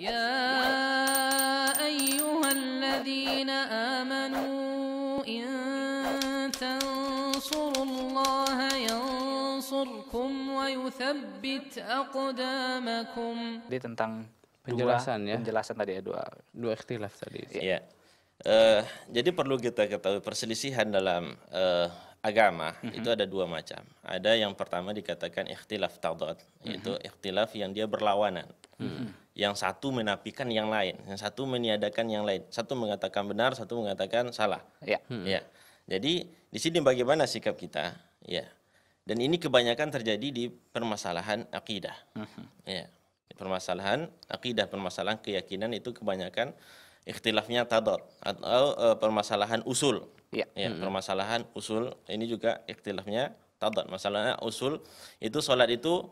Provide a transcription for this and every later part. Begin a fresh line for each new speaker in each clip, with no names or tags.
يا أيها الذين آمنوا إن تنصروا الله ينصركم ويثبت أقدامكم Jadi tentang penjelasan dua, ya penjelasan tadi ya dua dua ikhtilaf tadi ya uh, jadi perlu kita ketahui perselisihan dalam uh, agama mm -hmm. itu ada dua macam. Ada yang pertama dikatakan ikhtilaf taudat, mm -hmm. yaitu mhm. ikhtilaf yang dia berlawanan. Mm -hmm yang satu menafikan yang lain, yang satu meniadakan yang lain, satu mengatakan benar, satu mengatakan salah. Ya. Hmm. ya. Jadi di sini bagaimana sikap kita? Ya. Dan ini kebanyakan terjadi di permasalahan akidah. Hmm. Ya. Permasalahan akidah, permasalahan keyakinan itu kebanyakan ikhtilafnya tadot atau e, permasalahan usul. Ya. ya hmm. Permasalahan usul ini juga ikhtilafnya tadot. Masalahnya usul itu sholat itu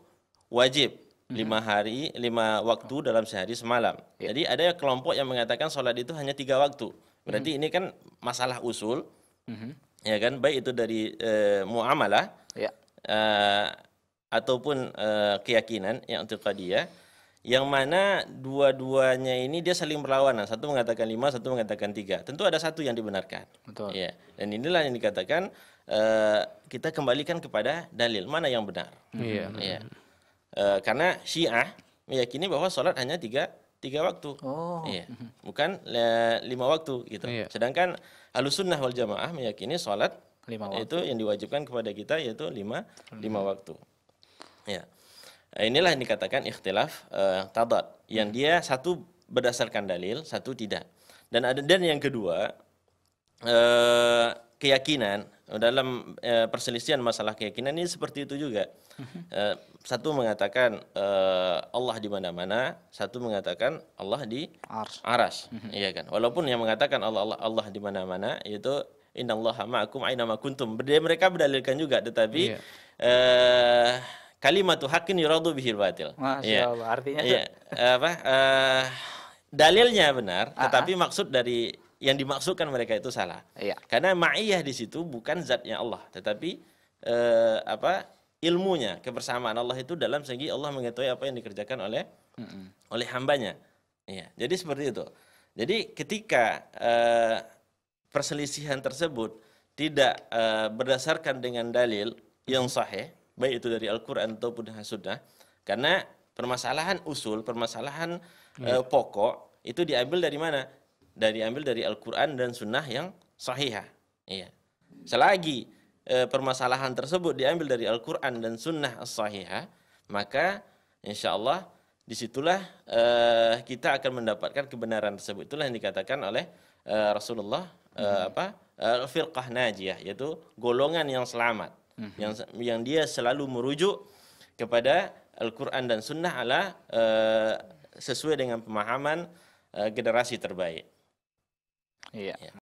wajib lima iya. hari lima waktu oh. dalam sehari semalam. Ya. Jadi ada kelompok yang mengatakan sholat itu hanya tiga waktu. Berarti hmm ini kan masalah usul, hmm ya kan? Baik itu dari e, muamalah ya. e, ataupun e, keyakinan yang ya yang mana dua-duanya ini dia saling berlawanan. Satu mengatakan lima, satu mengatakan tiga. Tentu ada satu yang dibenarkan. Betul. Ya. Dan inilah yang dikatakan e, kita kembalikan kepada dalil mana yang benar. Hmm. Iya. ya. -hmm. E, karena Syiah meyakini bahwa sholat hanya tiga tiga waktu, oh. iya. bukan le, lima waktu gitu. Iya. Sedangkan Sunnah wal Jamaah meyakini sholat lima waktu. itu yang diwajibkan kepada kita yaitu lima hmm. lima waktu. Ya. Inilah yang dikatakan ikhtilaf tabat, eh, tadat yang hmm. dia satu berdasarkan dalil, satu tidak. Dan ada dan yang kedua e, keyakinan dalam eh, perselisihan masalah keyakinan ini seperti itu juga. Eh, satu mengatakan eh, Allah di mana-mana, satu mengatakan Allah di Ars. aras, mhm. iya kan. Walaupun yang mengatakan Allah Allah, Allah di mana-mana itu innallaha ma'akum aina ma kuntum. Mereka berdalilkan juga tetapi yeah. eh, kalimatu hakin yuradu bihil batil. Masya iya. Allah, artinya ya. apa? Eh, dalilnya benar, ah, ah. tetapi maksud dari yang dimaksudkan mereka itu salah. Iya. Karena ma'iyah di situ bukan zatnya Allah, tetapi eh, apa ilmunya, kebersamaan Allah itu dalam segi Allah mengetahui apa yang dikerjakan oleh mm -mm. oleh hambanya. Iya. Jadi seperti itu. Jadi ketika eh, perselisihan tersebut tidak eh, berdasarkan dengan dalil yang sahih, baik itu dari Al-Qur'an ataupun sunnah, karena permasalahan usul, permasalahan iya. pokok itu diambil dari mana? dari ambil dari Al-Quran dan Sunnah yang sahihah. Iya. Selagi e, permasalahan tersebut diambil dari Al-Quran dan Sunnah sahihah, maka insya Allah disitulah e, kita akan mendapatkan kebenaran tersebut. Itulah yang dikatakan oleh e, Rasulullah e, hmm. apa e, firqah najiyah, yaitu golongan yang selamat, hmm. yang yang dia selalu merujuk kepada Al-Quran dan Sunnah ala e, sesuai dengan pemahaman e, generasi terbaik. Yeah. yeah.